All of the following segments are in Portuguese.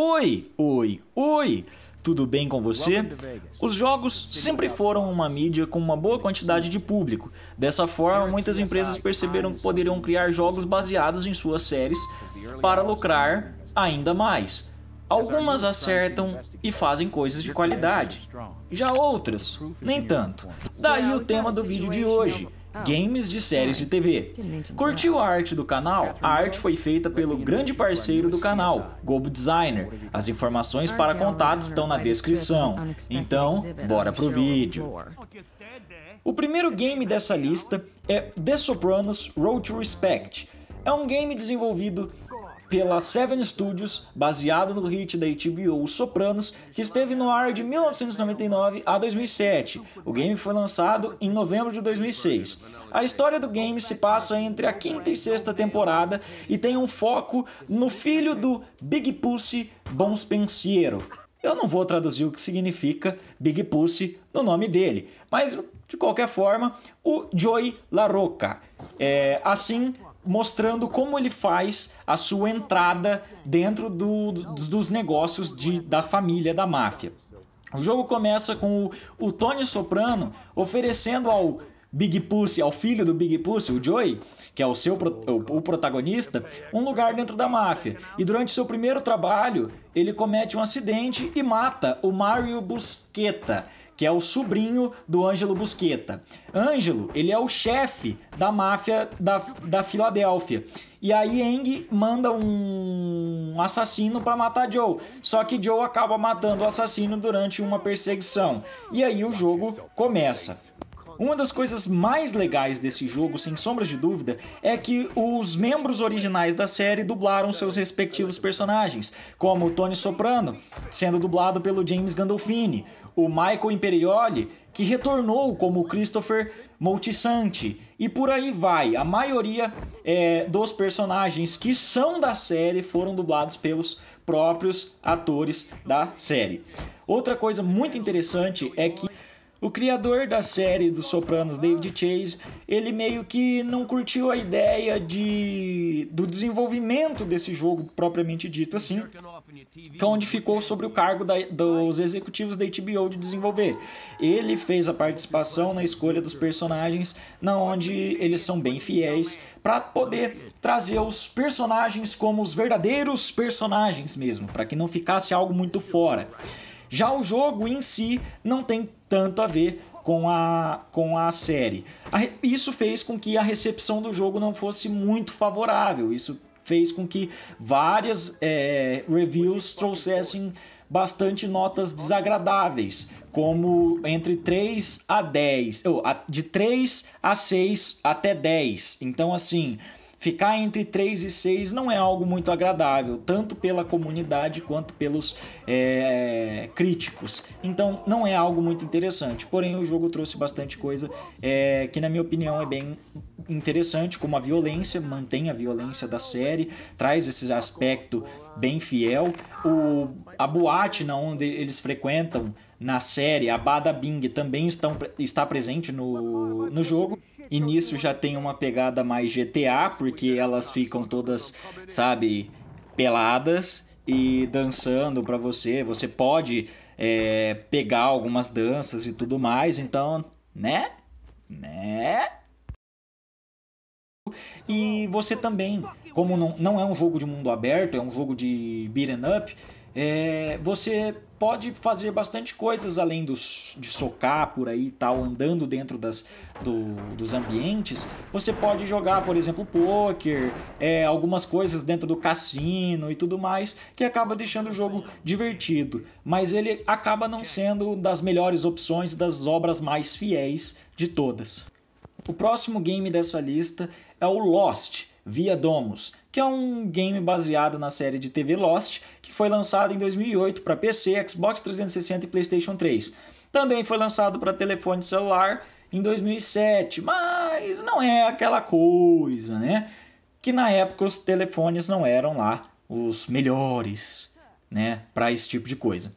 Oi, oi, oi! Tudo bem com você? Os jogos sempre foram uma mídia com uma boa quantidade de público. Dessa forma, muitas empresas perceberam que poderiam criar jogos baseados em suas séries para lucrar ainda mais. Algumas acertam e fazem coisas de qualidade, já outras, nem tanto. Daí o tema do vídeo de hoje: ah, games de séries de TV. Né? Curtiu a arte do canal? É, a arte foi feita pelo grande parceiro do canal, Gobo Designer. As informações ah, para contato estão na descrição. Então, bora pro vídeo. O primeiro game dessa lista é The Sopranos Road to Respect. É um game desenvolvido pela Seven Studios, baseado no hit da HBO Os Sopranos, que esteve no ar de 1999 a 2007. O game foi lançado em novembro de 2006. A história do game se passa entre a quinta e sexta temporada e tem um foco no filho do Big Pussy Bonspensiero. Pensiero. Eu não vou traduzir o que significa Big Pussy no nome dele, mas de qualquer forma, o Joey LaRocca. É, assim, mostrando como ele faz a sua entrada dentro do, dos negócios de, da família da máfia. O jogo começa com o, o Tony Soprano oferecendo ao Big Pussy, ao filho do Big Pussy, o Joey, que é o seu o, o, protagonista, um lugar dentro da máfia. E durante seu primeiro trabalho, ele comete um acidente e mata o Mario Busqueta, que é o sobrinho do Ângelo Busqueta. Ângelo, ele é o chefe da máfia da, da Filadélfia. E aí Eng manda um assassino para matar Joe. Só que Joe acaba matando o assassino durante uma perseguição. E aí o jogo começa. Uma das coisas mais legais desse jogo, sem sombras de dúvida, é que os membros originais da série dublaram seus respectivos personagens, como Tony Soprano, sendo dublado pelo James Gandolfini, o Michael Imperioli, que retornou como Christopher Moltisanti. E por aí vai. A maioria é, dos personagens que são da série foram dublados pelos próprios atores da série. Outra coisa muito interessante é que o criador da série dos Sopranos, David Chase, ele meio que não curtiu a ideia de do desenvolvimento desse jogo propriamente dito assim, é onde ficou sobre o cargo da, dos executivos da HBO de desenvolver. Ele fez a participação na escolha dos personagens, na onde eles são bem fiéis para poder trazer os personagens como os verdadeiros personagens mesmo, para que não ficasse algo muito fora. Já o jogo em si não tem tanto a ver com a, com a série. isso fez com que a recepção do jogo não fosse muito favorável. Isso fez com que várias é, reviews trouxessem bastante notas desagradáveis, como entre 3 a 10, ou, de 3 a 6 até 10. Então, assim, Ficar entre 3 e 6 não é algo muito agradável, tanto pela comunidade quanto pelos é, críticos. Então não é algo muito interessante. Porém, o jogo trouxe bastante coisa é, que, na minha opinião, é bem interessante como a violência, mantém a violência da série, traz esse aspecto bem fiel. O, a boate na onde eles frequentam na série, a Bada Bing, também estão, está presente no, no jogo. E nisso já tem uma pegada mais GTA, porque elas ficam todas, sabe, peladas e dançando para você. Você pode é, pegar algumas danças e tudo mais, então, né? Né? E você também, como não, não é um jogo de mundo aberto, é um jogo de beat'em up, é, você pode fazer bastante coisas além dos, de socar por aí e tal, andando dentro das, do, dos ambientes. Você pode jogar, por exemplo, poker, é, algumas coisas dentro do cassino e tudo mais, que acaba deixando o jogo divertido. Mas ele acaba não sendo das melhores opções, das obras mais fiéis de todas. O próximo game dessa lista é o Lost via Domus, que é um game baseado na série de TV Lost, que foi lançado em 2008 para PC, Xbox 360 e PlayStation 3. Também foi lançado para telefone celular em 2007, mas não é aquela coisa, né? Que na época os telefones não eram lá os melhores, né, para esse tipo de coisa.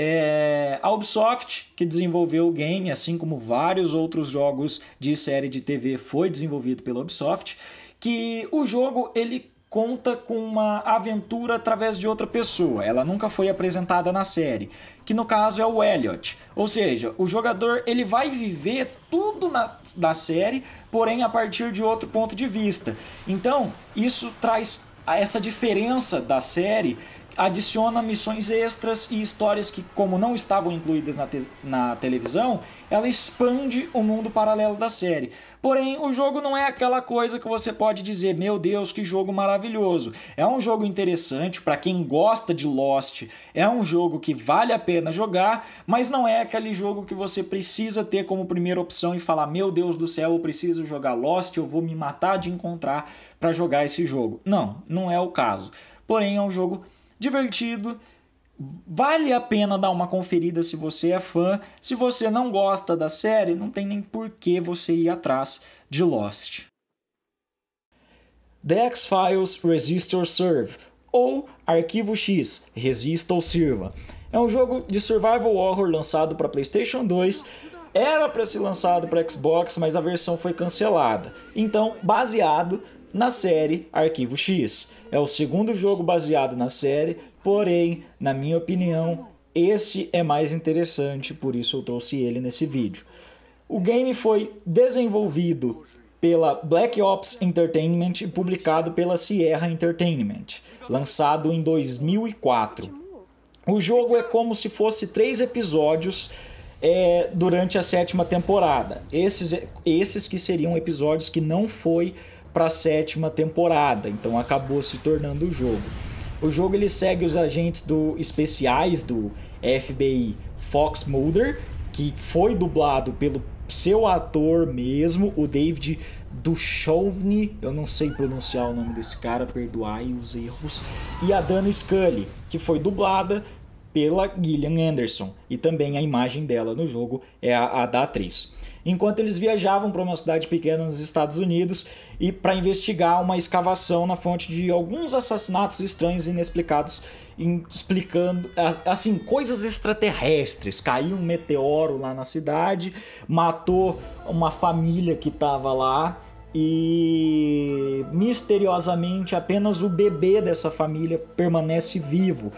É, a Ubisoft, que desenvolveu o game, assim como vários outros jogos de série de TV, foi desenvolvido pela Ubisoft, que o jogo ele conta com uma aventura através de outra pessoa. Ela nunca foi apresentada na série, que no caso é o Elliot. Ou seja, o jogador ele vai viver tudo na, da série, porém a partir de outro ponto de vista. Então isso traz essa diferença da série adiciona missões extras e histórias que, como não estavam incluídas na, te na televisão, ela expande o mundo paralelo da série. Porém, o jogo não é aquela coisa que você pode dizer, meu Deus, que jogo maravilhoso. É um jogo interessante para quem gosta de Lost, é um jogo que vale a pena jogar, mas não é aquele jogo que você precisa ter como primeira opção e falar, meu Deus do céu, eu preciso jogar Lost, eu vou me matar de encontrar para jogar esse jogo. Não, não é o caso. Porém, é um jogo divertido. Vale a pena dar uma conferida se você é fã. Se você não gosta da série, não tem nem por que você ir atrás de Lost. The X-Files Resist or Serve ou Arquivo X Resista ou Sirva. É um jogo de survival horror lançado para PlayStation 2. Era para ser lançado para Xbox, mas a versão foi cancelada. Então, baseado na série Arquivo X. É o segundo jogo baseado na série, porém, na minha opinião, esse é mais interessante, por isso eu trouxe ele nesse vídeo. O game foi desenvolvido pela Black Ops Entertainment e publicado pela Sierra Entertainment, lançado em 2004. O jogo é como se fosse três episódios é, durante a sétima temporada. Esses, esses que seriam episódios que não foi para a sétima temporada, então acabou se tornando o jogo. O jogo ele segue os agentes do especiais do FBI Fox Mulder, que foi dublado pelo seu ator mesmo, o David Duchovny, eu não sei pronunciar o nome desse cara, perdoai os erros, e a Dana Scully, que foi dublada pela Gillian Anderson, e também a imagem dela no jogo é a, a da atriz. Enquanto eles viajavam para uma cidade pequena nos Estados Unidos e para investigar uma escavação na fonte de alguns assassinatos estranhos e inexplicados, explicando assim, coisas extraterrestres. Caiu um meteoro lá na cidade, matou uma família que estava lá e misteriosamente apenas o bebê dessa família permanece vivo.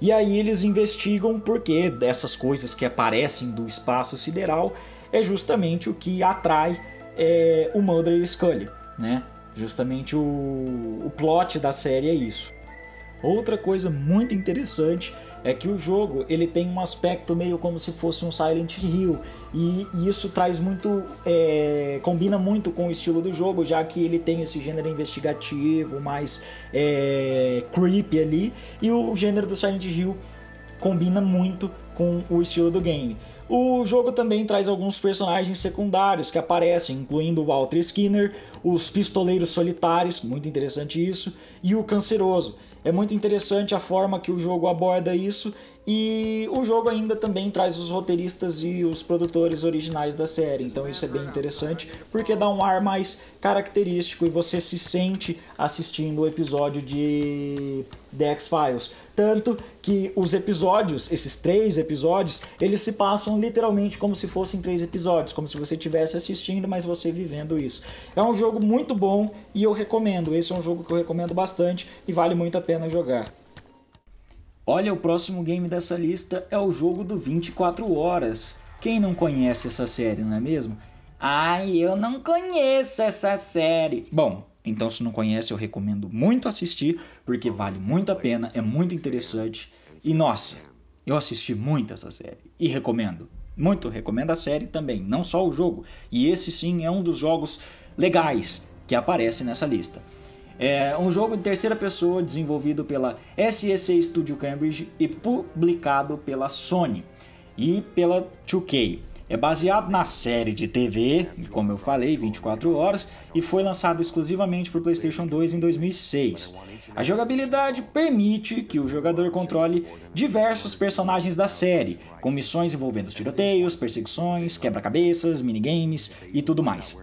E aí eles investigam porque dessas coisas que aparecem do espaço sideral é justamente o que atrai é, o Mulder e Scully, né? Justamente o, o plot da série é isso. Outra coisa muito interessante é que o jogo ele tem um aspecto meio como se fosse um Silent Hill e, e isso traz muito é, combina muito com o estilo do jogo já que ele tem esse gênero investigativo mais é, creepy ali e o gênero do Silent Hill combina muito com o estilo do game. O jogo também traz alguns personagens secundários que aparecem, incluindo o Walter Skinner, os Pistoleiros Solitários, muito interessante isso, e o Canceroso. É muito interessante a forma que o jogo aborda isso e o jogo ainda também traz os roteiristas e os produtores originais da série, então isso é bem interessante porque dá um ar mais característico e você se sente assistindo o episódio de The X-Files. Tanto que os episódios, esses três episódios, eles se passam literalmente como se fossem três episódios, como se você estivesse assistindo, mas você vivendo isso. É um jogo muito bom e eu recomendo. Esse é um jogo que eu recomendo bastante e vale muito a pena pena jogar. Olha, o próximo game dessa lista é o jogo do 24 Horas. Quem não conhece essa série, não é mesmo? Ai, eu não conheço essa série. Bom, então se não conhece, eu recomendo muito assistir, porque vale muito a pena, é muito interessante. E nossa, eu assisti muito essa série e recomendo. Muito recomendo a série também, não só o jogo. E esse sim é um dos jogos legais que aparece nessa lista. É um jogo em terceira pessoa desenvolvido pela SEC Studio Cambridge e publicado pela Sony e pela 2K. É baseado na série de TV, como eu falei, 24 horas, e foi lançado exclusivamente para o PlayStation 2 em 2006. A jogabilidade permite que o jogador controle diversos personagens da série, com missões envolvendo tiroteios, perseguições, quebra-cabeças, minigames e tudo mais.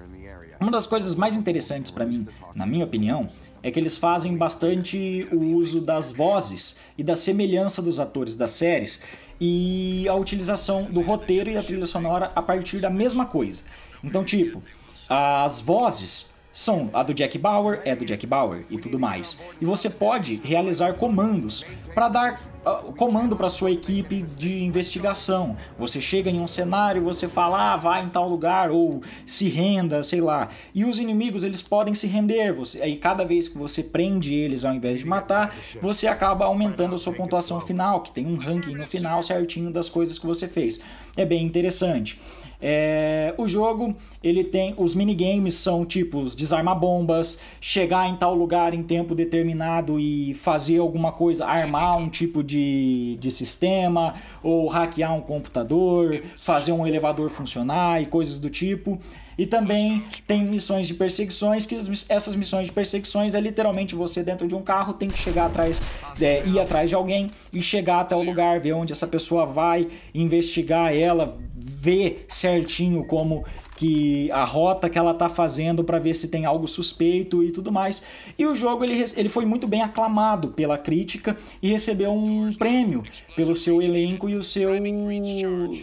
Uma das coisas mais interessantes para mim, na minha opinião, é que eles fazem bastante o uso das vozes e da semelhança dos atores das séries e a utilização do roteiro e da trilha sonora a partir da mesma coisa. Então, tipo, as vozes são a do Jack Bauer, é do Jack Bauer e tudo mais. E você pode realizar comandos para dar uh, comando para sua equipe de investigação. Você chega em um cenário, você fala, ah, vá em tal lugar ou se renda, sei lá. E os inimigos eles podem se render. Você aí cada vez que você prende eles ao invés de matar, você acaba aumentando a sua pontuação final, que tem um ranking no final certinho das coisas que você fez. É bem interessante. É, o jogo ele tem os minigames são tipos de desarmar bombas, chegar em tal lugar em tempo determinado e fazer alguma coisa, armar um tipo de, de sistema, ou hackear um computador, fazer um elevador funcionar e coisas do tipo. E também tem missões de perseguições, que essas missões de perseguições é literalmente você dentro de um carro tem que chegar atrás, é, ir atrás de alguém e chegar até o lugar, ver onde essa pessoa vai, investigar ela, ver certinho como que a rota que ela está fazendo para ver se tem algo suspeito e tudo mais. E o jogo ele, ele foi muito bem aclamado pela crítica e recebeu um prêmio pelo seu elenco e o seu,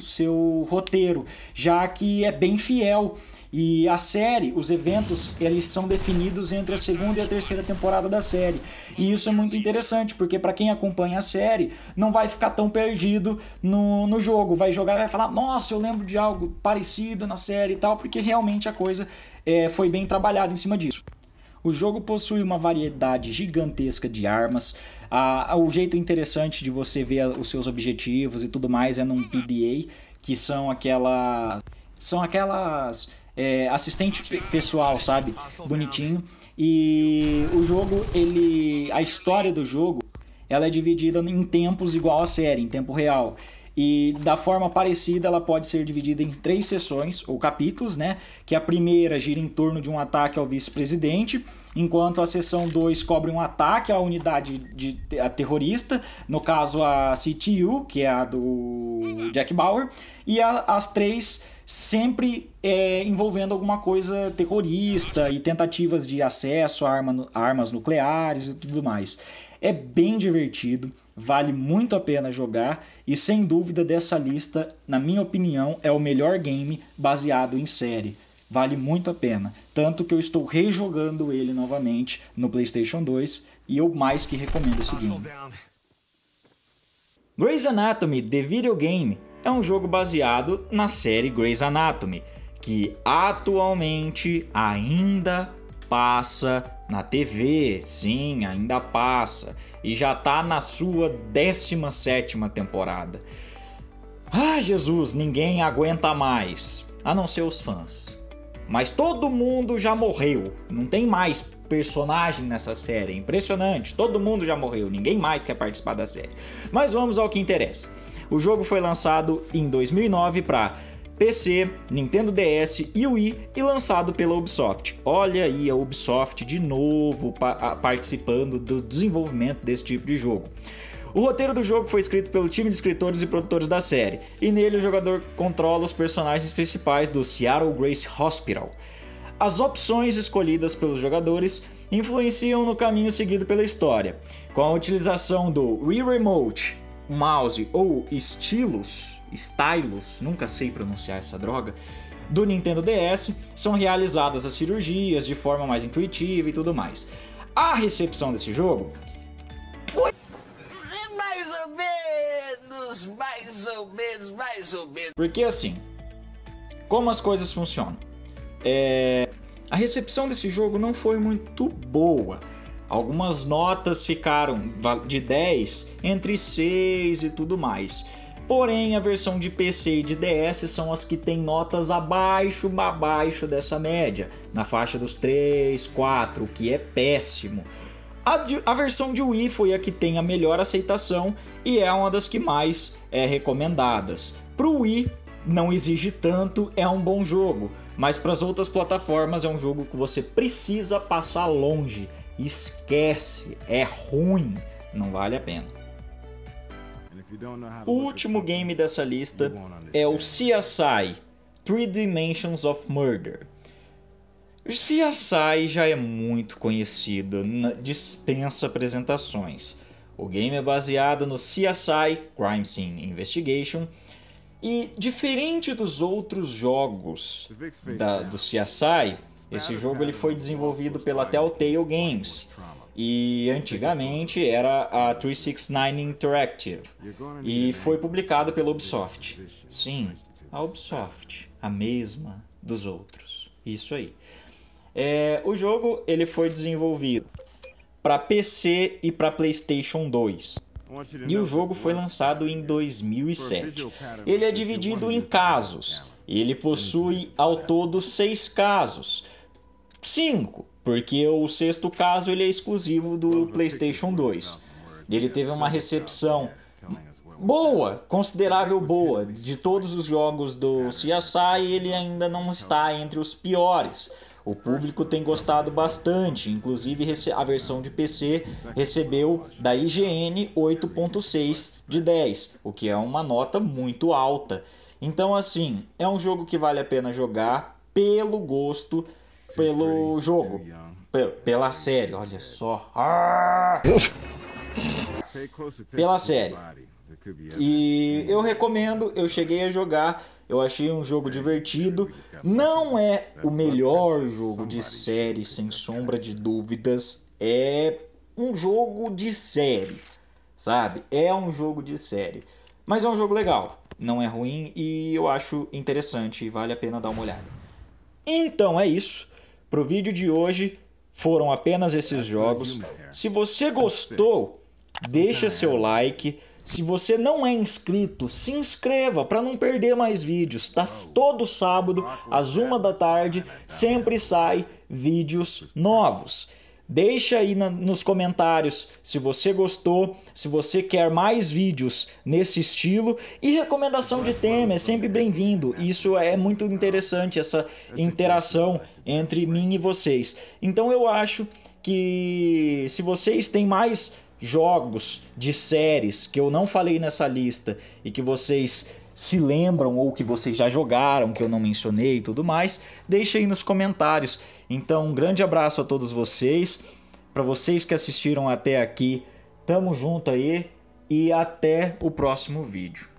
seu roteiro, já que é bem fiel e a série, os eventos, eles são definidos entre a segunda e a terceira temporada da série. E isso é muito interessante, porque para quem acompanha a série, não vai ficar tão perdido no, no jogo. Vai jogar e vai falar: Nossa, eu lembro de algo parecido na série e tal porque realmente a coisa é, foi bem trabalhada em cima disso. O jogo possui uma variedade gigantesca de armas. Ah, o jeito interessante de você ver os seus objetivos e tudo mais é num PDA, que são aquelas, São aquelas. É, assistente pessoal, sabe? Bonitinho. E o jogo, ele. A história do jogo ela é dividida em tempos igual à série, em tempo real. E da forma parecida, ela pode ser dividida em três sessões ou capítulos, né? Que a primeira gira em torno de um ataque ao vice-presidente, enquanto a sessão 2 cobre um ataque à unidade de, a terrorista, no caso a CTU, que é a do Jack Bauer, e a, as três sempre é, envolvendo alguma coisa terrorista e tentativas de acesso a, arma, a armas nucleares e tudo mais. É bem divertido, vale muito a pena jogar e sem dúvida dessa lista, na minha opinião, é o melhor game baseado em série. Vale muito a pena, tanto que eu estou rejogando ele novamente no PlayStation 2 e eu mais que recomendo esse game. Grey's Anatomy The Video Game é um jogo baseado na série Grey's Anatomy, que atualmente ainda passa na TV, sim, ainda passa, e já tá na sua 17 temporada. Ah, Jesus, ninguém aguenta mais, a não ser os fãs. Mas todo mundo já morreu, não tem mais personagem nessa série, impressionante, todo mundo já morreu, ninguém mais quer participar da série. Mas vamos ao que interessa. O jogo foi lançado em 2009 para PC, Nintendo DS e Wii e lançado pela Ubisoft. Olha aí a Ubisoft de novo pa participando do desenvolvimento desse tipo de jogo. O roteiro do jogo foi escrito pelo time de escritores e produtores da série, e nele o jogador controla os personagens principais do Seattle Grace Hospital. As opções escolhidas pelos jogadores influenciam no caminho seguido pela história, com a utilização do Wii Remote, mouse ou estilos Stylus, nunca sei pronunciar essa droga, do Nintendo DS, são realizadas as cirurgias de forma mais intuitiva e tudo mais. A recepção desse jogo foi mais ou menos, mais ou menos, mais ou menos. Porque assim, como as coisas funcionam? É... A recepção desse jogo não foi muito boa. Algumas notas ficaram de 10 entre 6 e tudo mais. Porém, a versão de PC e de DS são as que têm notas abaixo, abaixo dessa média, na faixa dos 3, 4, o que é péssimo. A, a, versão de Wii foi a que tem a melhor aceitação e é uma das que mais é recomendadas. Para o Wii, não exige tanto, é um bom jogo, mas para as outras plataformas é um jogo que você precisa passar longe. Esquece, é ruim, não vale a pena. O último game dessa lista é o CSI Three Dimensions of Murder. O CSI já é muito conhecido, dispensa apresentações. O game é baseado no CSI Crime Scene Investigation e diferente dos outros jogos da, do CSI, esse jogo ele foi desenvolvido pela Telltale Games e antigamente era a 369 Interactive. E foi publicada pela Ubisoft. Sim, a Ubisoft, a mesma dos outros. Isso aí. É, o jogo ele foi desenvolvido para PC e para PlayStation 2. E o jogo foi lançado em 2007. Ele é dividido em casos. Ele possui ao todo seis casos 5, porque o sexto caso ele é exclusivo do PlayStation 2. Ele teve uma recepção né? boa, considerável boa, de todos os jogos do CSI, ele ainda não está entre os piores. O público tem gostado bastante, inclusive a versão de PC recebeu da IGN 8.6 de 10, o que é uma nota muito alta. Então, assim, é um jogo que vale a pena jogar pelo gosto pelo jogo, pela série, olha só. Pela série. E eu recomendo, eu cheguei a jogar, eu achei um jogo divertido. Não é o melhor jogo de série, sem sombra de dúvidas. É um jogo de série, sabe? É um jogo de série. Mas é um jogo legal, não é ruim e eu acho interessante e vale a pena dar uma olhada. Então é isso. Para o vídeo de hoje foram apenas esses jogos. Se você gostou, deixa seu like. Se você não é inscrito, se inscreva para não perder mais vídeos. Tá todo sábado às uma da tarde sempre sai vídeos novos. Deixa aí na, nos comentários se você gostou, se você quer mais vídeos nesse estilo. E recomendação de tema é sempre bem-vindo. Isso é muito interessante, essa interação entre mim e vocês. Então eu acho que se vocês têm mais jogos de séries que eu não falei nessa lista e que vocês se lembram ou que vocês já jogaram, que eu não mencionei e tudo mais, deixem aí nos comentários. Então, um grande abraço a todos vocês. Para vocês que assistiram até aqui, tamo junto aí e até o próximo vídeo.